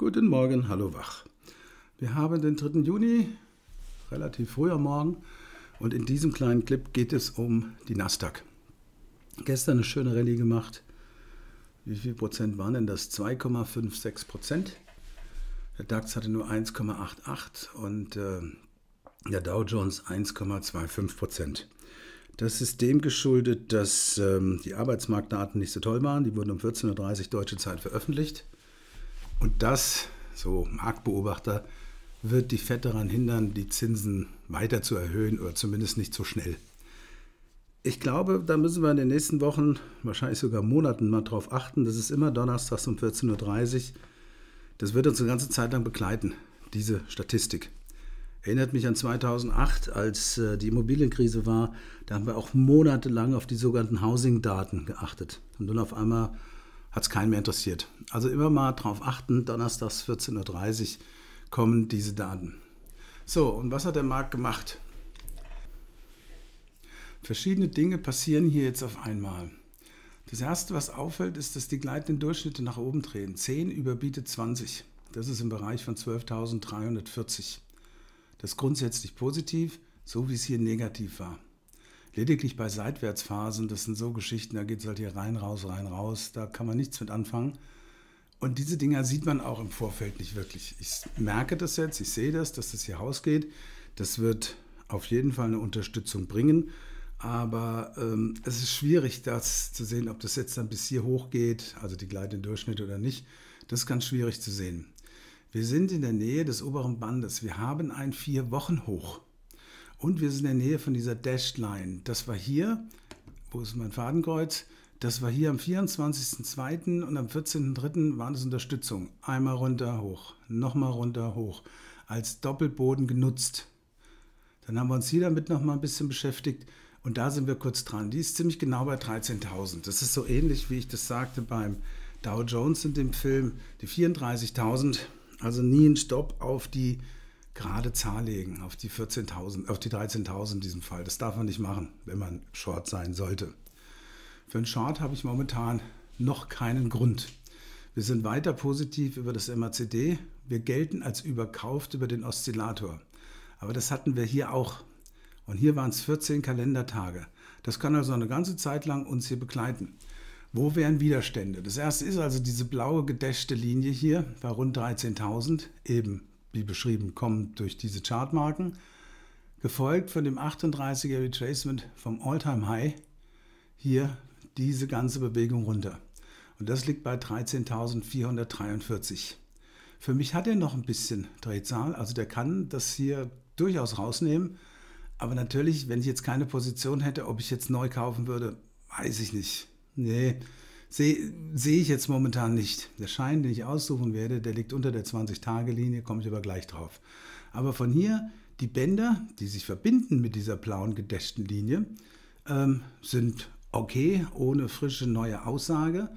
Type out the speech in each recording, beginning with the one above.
Guten Morgen, hallo wach. Wir haben den 3. Juni, relativ früh am Morgen, und in diesem kleinen Clip geht es um die Nasdaq. Gestern eine schöne Rallye gemacht. Wie viel Prozent waren denn das? 2,56 Prozent. Der DAX hatte nur 1,88 und äh, der Dow Jones 1,25 Prozent. Das ist dem geschuldet, dass ähm, die Arbeitsmarktdaten nicht so toll waren. Die wurden um 14.30 Uhr deutsche Zeit veröffentlicht. Und das, so Marktbeobachter, wird die FED daran hindern, die Zinsen weiter zu erhöhen oder zumindest nicht so schnell. Ich glaube, da müssen wir in den nächsten Wochen, wahrscheinlich sogar Monaten mal drauf achten. Das ist immer donnerstags um 14.30 Uhr. Das wird uns eine ganze Zeit lang begleiten, diese Statistik. Erinnert mich an 2008, als äh, die Immobilienkrise war. Da haben wir auch monatelang auf die sogenannten Housing-Daten geachtet. Und dann auf einmal hat es keinen mehr interessiert. Also immer mal drauf achten, donnerstags 14.30 Uhr kommen diese Daten. So, und was hat der Markt gemacht? Verschiedene Dinge passieren hier jetzt auf einmal. Das erste, was auffällt, ist, dass die gleitenden Durchschnitte nach oben drehen. 10 überbietet 20. Das ist im Bereich von 12.340. Das ist grundsätzlich positiv, so wie es hier negativ war. Lediglich bei Seitwärtsphasen, das sind so Geschichten, da geht es halt hier rein, raus, rein, raus, da kann man nichts mit anfangen. Und diese Dinger sieht man auch im Vorfeld nicht wirklich. Ich merke das jetzt, ich sehe das, dass das hier rausgeht. Das wird auf jeden Fall eine Unterstützung bringen. Aber ähm, es ist schwierig, das zu sehen, ob das jetzt dann bis hier hochgeht, also die Gleite im oder nicht. Das ist ganz schwierig zu sehen. Wir sind in der Nähe des oberen Bandes. Wir haben ein Vier-Wochen-Hoch. Und wir sind in der Nähe von dieser Dashed Line. Das war hier, wo ist mein Fadenkreuz? Das war hier am 24.02. und am 14.03. waren es Unterstützung. Einmal runter, hoch, nochmal runter, hoch. Als Doppelboden genutzt. Dann haben wir uns hier damit nochmal ein bisschen beschäftigt und da sind wir kurz dran. Die ist ziemlich genau bei 13.000. Das ist so ähnlich, wie ich das sagte beim Dow Jones in dem Film, die 34.000. Also nie ein Stopp auf die gerade Zahl legen auf die 14.000, auf die 13.000 in diesem Fall. Das darf man nicht machen, wenn man Short sein sollte. Für einen Short habe ich momentan noch keinen Grund. Wir sind weiter positiv über das MACD. Wir gelten als überkauft über den Oszillator. Aber das hatten wir hier auch. Und hier waren es 14 Kalendertage. Das kann also eine ganze Zeit lang uns hier begleiten. Wo wären Widerstände? Das erste ist also diese blaue gedäschte Linie hier bei rund 13.000, eben wie beschrieben, kommen durch diese Chartmarken, gefolgt von dem 38er Retracement vom Alltime high hier diese ganze Bewegung runter. Und das liegt bei 13.443. Für mich hat er noch ein bisschen Drehzahl, also der kann das hier durchaus rausnehmen. Aber natürlich, wenn ich jetzt keine Position hätte, ob ich jetzt neu kaufen würde, weiß ich nicht. Nee, sehe seh ich jetzt momentan nicht. Der Schein, den ich aussuchen werde, der liegt unter der 20-Tage-Linie, komme ich aber gleich drauf. Aber von hier, die Bänder, die sich verbinden mit dieser blauen gedächten Linie, ähm, sind okay, ohne frische neue Aussage.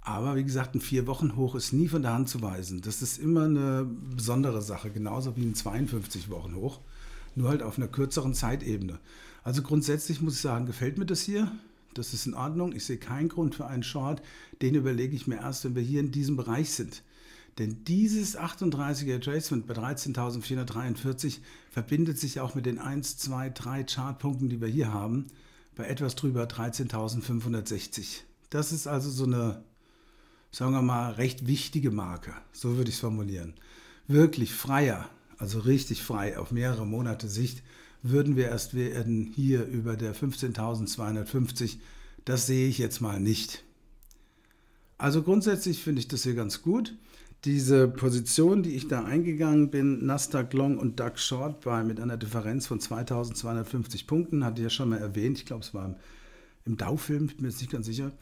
Aber wie gesagt, ein vier Wochen hoch ist nie von der Hand zu weisen. Das ist immer eine besondere Sache, genauso wie ein 52 Wochen hoch, nur halt auf einer kürzeren Zeitebene. Also grundsätzlich muss ich sagen, gefällt mir das hier. Das ist in Ordnung. Ich sehe keinen Grund für einen Short. Den überlege ich mir erst, wenn wir hier in diesem Bereich sind. Denn dieses 38er Tracement bei 13.443 verbindet sich auch mit den 1, 2, 3 Chartpunkten, die wir hier haben, bei etwas drüber 13.560. Das ist also so eine, sagen wir mal, recht wichtige Marke. So würde ich es formulieren. Wirklich freier, also richtig frei auf mehrere Monate Sicht würden wir erst werden hier über der 15.250. Das sehe ich jetzt mal nicht. Also grundsätzlich finde ich das hier ganz gut. Diese Position, die ich da eingegangen bin, Nasdaq Long und Duck Short bei mit einer Differenz von 2250 Punkten, hatte ich ja schon mal erwähnt, ich glaube es war im, im Dow-Film, ich bin mir jetzt nicht ganz sicher,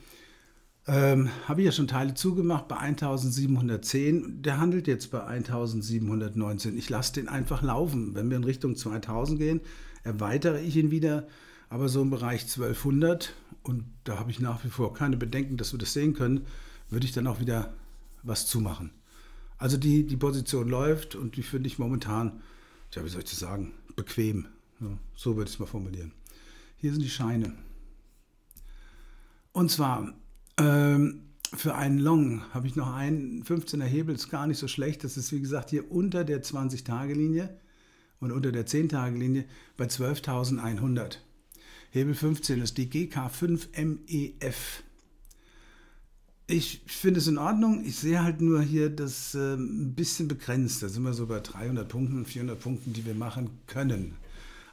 ähm, Habe ich ja schon Teile zugemacht bei 1710. Der handelt jetzt bei 1719. Ich lasse den einfach laufen. Wenn wir in Richtung 2000 gehen, erweitere ich ihn wieder. Aber so im Bereich 1200, und da habe ich nach wie vor keine Bedenken, dass wir das sehen können, würde ich dann auch wieder was zumachen. Also die, die Position läuft und die finde ich momentan, ja, wie soll ich das sagen, bequem. Ja, so würde ich es mal formulieren. Hier sind die Scheine. Und zwar ähm, für einen Long habe ich noch einen 15er Hebel, ist gar nicht so schlecht. Das ist wie gesagt hier unter der 20-Tage-Linie und unter der 10-Tage-Linie bei 12.100. Hebel 15 ist die GK5MEF. E ich finde es in Ordnung. Ich sehe halt nur hier das äh, ein bisschen begrenzt. Da sind wir so bei 300 Punkten, 400 Punkten, die wir machen können.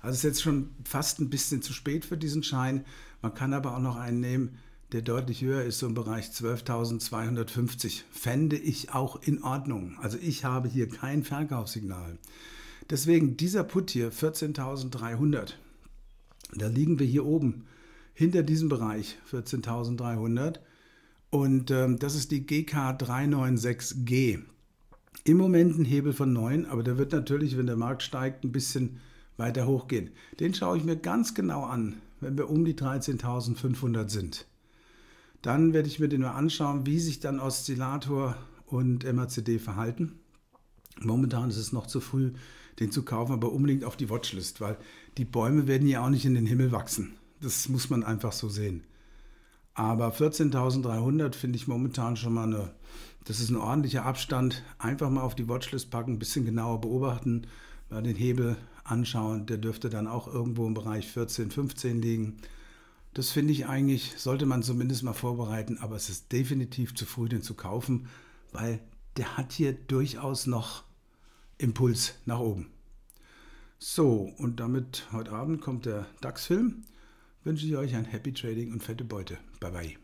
Also ist jetzt schon fast ein bisschen zu spät für diesen Schein. Man kann aber auch noch einen nehmen, der deutlich höher ist, so im Bereich 12.250, fände ich auch in Ordnung. Also ich habe hier kein Verkaufssignal. Deswegen dieser Put hier 14.300. Da liegen wir hier oben hinter diesem Bereich 14.300 und ähm, das ist die GK396G. Im Moment ein Hebel von 9, aber der wird natürlich, wenn der Markt steigt, ein bisschen weiter hochgehen. Den schaue ich mir ganz genau an, wenn wir um die 13.500 sind. Dann werde ich mir den mal anschauen, wie sich dann Oszillator und MACD verhalten. Momentan ist es noch zu früh, den zu kaufen, aber unbedingt auf die Watchlist, weil die Bäume werden ja auch nicht in den Himmel wachsen. Das muss man einfach so sehen. Aber 14.300 finde ich momentan schon mal eine, das ist ein ordentlicher Abstand. Einfach mal auf die Watchlist packen, ein bisschen genauer beobachten, mal den Hebel anschauen. Der dürfte dann auch irgendwo im Bereich 14, 15 liegen. Das finde ich eigentlich, sollte man zumindest mal vorbereiten, aber es ist definitiv zu früh, den zu kaufen, weil der hat hier durchaus noch Impuls nach oben. So, und damit heute Abend kommt der DAX-Film. Wünsche ich euch ein Happy Trading und fette Beute. Bye bye.